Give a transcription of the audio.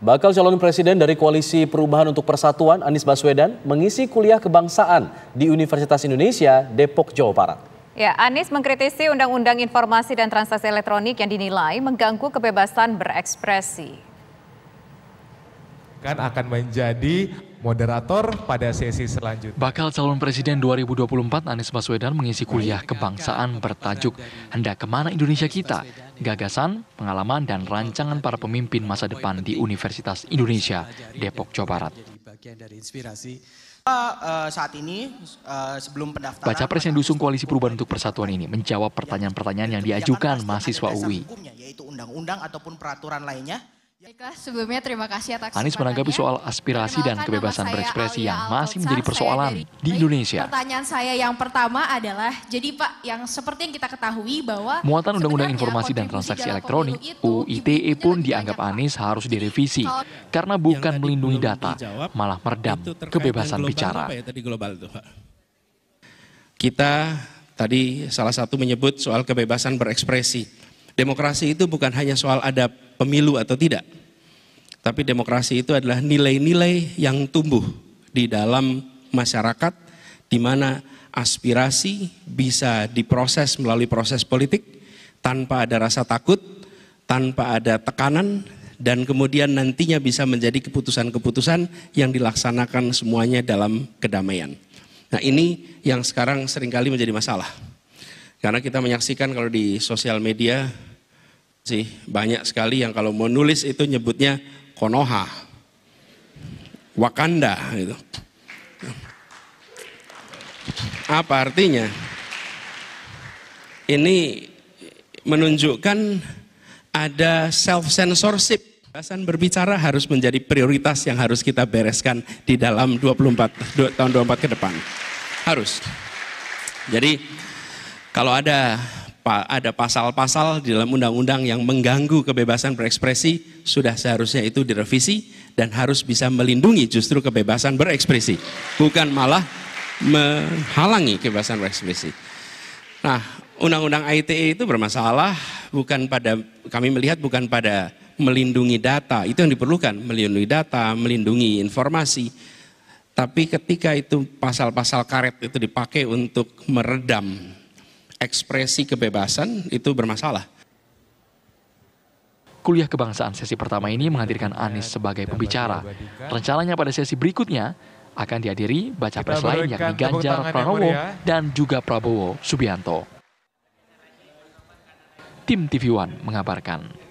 Bakal calon presiden dari Koalisi Perubahan untuk Persatuan Anies Baswedan mengisi kuliah kebangsaan di Universitas Indonesia Depok, Jawa Barat. Ya, Anies mengkritisi Undang-Undang Informasi dan Transaksi Elektronik yang dinilai mengganggu kebebasan berekspresi. Kan akan menjadi moderator pada sesi selanjutnya. Bakal calon presiden 2024 Anies Baswedan mengisi kuliah kebangsaan bertajuk Hendak Kemana Indonesia Kita? Gagasan, pengalaman, dan rancangan para pemimpin masa depan di Universitas Indonesia, Depok, Jawa Barat. Eh, saat ini eh, sebelum pendaftaran Baca pres yang diusung Koalisi Perubahan untuk Persatuan ini menjawab pertanyaan-pertanyaan yang diajukan mahasiswa UI. yaitu undang-undang ataupun peraturan lainnya. Ya. Baiklah, sebelumnya terima kasih atas Anies menanggapi soal aspirasi dan kebebasan berekspresi yang iya, masih menjadi persoalan di Indonesia. Pertanyaan saya yang pertama adalah, jadi Pak, yang seperti yang kita ketahui bahwa muatan Undang-Undang Informasi dan Transaksi Elektronik (UITE) pun dianggap Anies harus direvisi karena bukan melindungi data, malah meredam kebebasan bicara. Ya kita tadi salah satu menyebut soal kebebasan berekspresi. Demokrasi itu bukan hanya soal adab, pemilu atau tidak. Tapi demokrasi itu adalah nilai-nilai yang tumbuh di dalam masyarakat di mana aspirasi bisa diproses melalui proses politik tanpa ada rasa takut, tanpa ada tekanan dan kemudian nantinya bisa menjadi keputusan-keputusan yang dilaksanakan semuanya dalam kedamaian. Nah, ini yang sekarang seringkali menjadi masalah. Karena kita menyaksikan kalau di sosial media sih banyak sekali yang kalau menulis itu nyebutnya Konoha, Wakanda gitu. Apa artinya? Ini menunjukkan ada self censorship. bahasan berbicara harus menjadi prioritas yang harus kita bereskan di dalam 24 tahun 24 ke depan. Harus. Jadi kalau ada ada pasal-pasal di dalam undang-undang yang mengganggu kebebasan berekspresi, sudah seharusnya itu direvisi dan harus bisa melindungi justru kebebasan berekspresi, bukan malah menghalangi kebebasan berekspresi. Nah, undang-undang ITE itu bermasalah bukan pada kami melihat bukan pada melindungi data, itu yang diperlukan, melindungi data, melindungi informasi. Tapi ketika itu pasal-pasal karet itu dipakai untuk meredam ekspresi kebebasan itu bermasalah. Kuliah kebangsaan sesi pertama ini menghadirkan Anies sebagai pembicara. Rencananya pada sesi berikutnya akan dihadiri baca pres lain yakni Ganjar Pranowo dan juga Prabowo Subianto. Tim TV One mengabarkan.